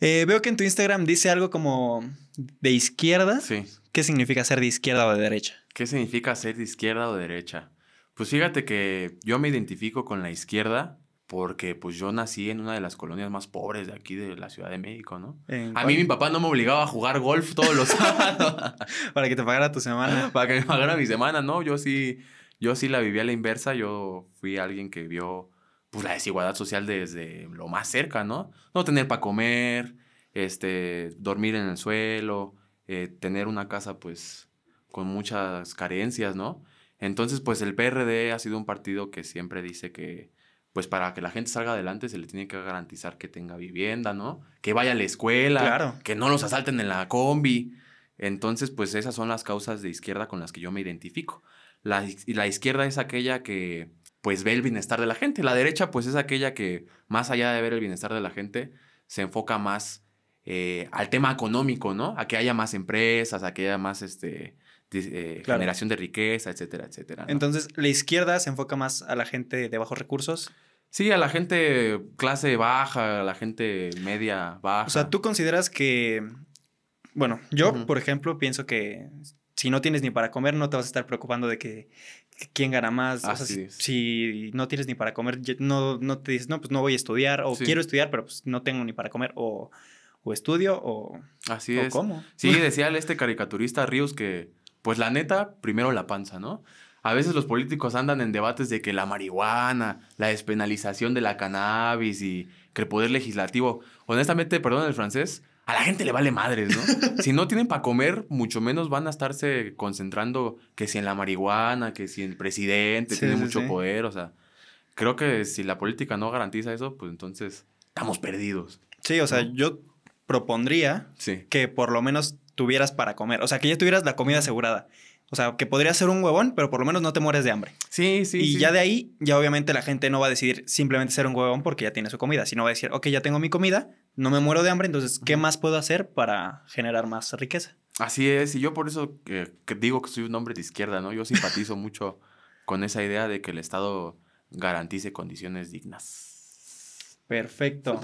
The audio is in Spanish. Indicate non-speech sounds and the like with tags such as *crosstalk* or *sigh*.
Eh, veo que en tu Instagram dice algo como de izquierda. Sí. ¿Qué significa ser de izquierda o de derecha? ¿Qué significa ser de izquierda o de derecha? Pues fíjate que yo me identifico con la izquierda porque pues yo nací en una de las colonias más pobres de aquí de la Ciudad de México, ¿no? A mí mi papá no me obligaba a jugar golf todos los *laughs* sábados. *laughs* Para que te pagara tu semana. *laughs* Para que me pagara mi semana, ¿no? Yo sí, yo sí la viví a la inversa. Yo fui alguien que vio pues, la desigualdad social desde lo más cerca, ¿no? No tener para comer, este, dormir en el suelo, eh, tener una casa, pues, con muchas carencias, ¿no? Entonces, pues, el PRD ha sido un partido que siempre dice que, pues, para que la gente salga adelante se le tiene que garantizar que tenga vivienda, ¿no? Que vaya a la escuela, claro. que no los asalten en la combi. Entonces, pues, esas son las causas de izquierda con las que yo me identifico. La, la izquierda es aquella que pues ve el bienestar de la gente. La derecha pues es aquella que más allá de ver el bienestar de la gente se enfoca más eh, al tema económico, ¿no? A que haya más empresas, a que haya más este, eh, generación de riqueza, etcétera, etcétera. Entonces, ¿la izquierda se enfoca más a la gente de bajos recursos? Sí, a la gente clase baja, a la gente media baja. O sea, ¿tú consideras que... Bueno, yo, por ejemplo, pienso que si no tienes ni para comer, no te vas a estar preocupando de que, quién gana más. Si, no tienes ni para comer, no, no te dices, no, pues no voy a estudiar, o quiero estudiar, pero pues no tengo ni para comer, o, o estudio, o, Así es. como. Sí, *laughs* decía este caricaturista Ríos que, pues la neta, primero la panza, ¿no? A veces los políticos andan en debates de que la marihuana, la despenalización de la cannabis y que el poder legislativo. Honestamente, perdón el francés, a la gente le vale madres, ¿no? *laughs* si no tienen para comer, mucho menos van a estarse concentrando que si en la marihuana, que si el presidente tiene mucho poder, o sea, creo que si la política no garantiza eso, pues entonces estamos perdidos. Sí, o sea, yo propondría que por lo menos tuvieras para comer, o sea, que ya tuvieras la comida asegurada. O sea, que podría ser un huevón, pero por lo menos no te mueres de hambre. Sí, sí. Y ya de ahí, ya obviamente la gente no va a decidir simplemente ser un huevón porque ya tiene su comida, sino va a decir, ok, ya tengo mi comida, no me muero de hambre, entonces, ¿qué más puedo hacer para generar más riqueza? Así es, y yo por eso digo que soy un hombre de izquierda, ¿no? Yo simpatizo *laughs* mucho con esa idea de que el Estado garantice condiciones dignas. Perfecto.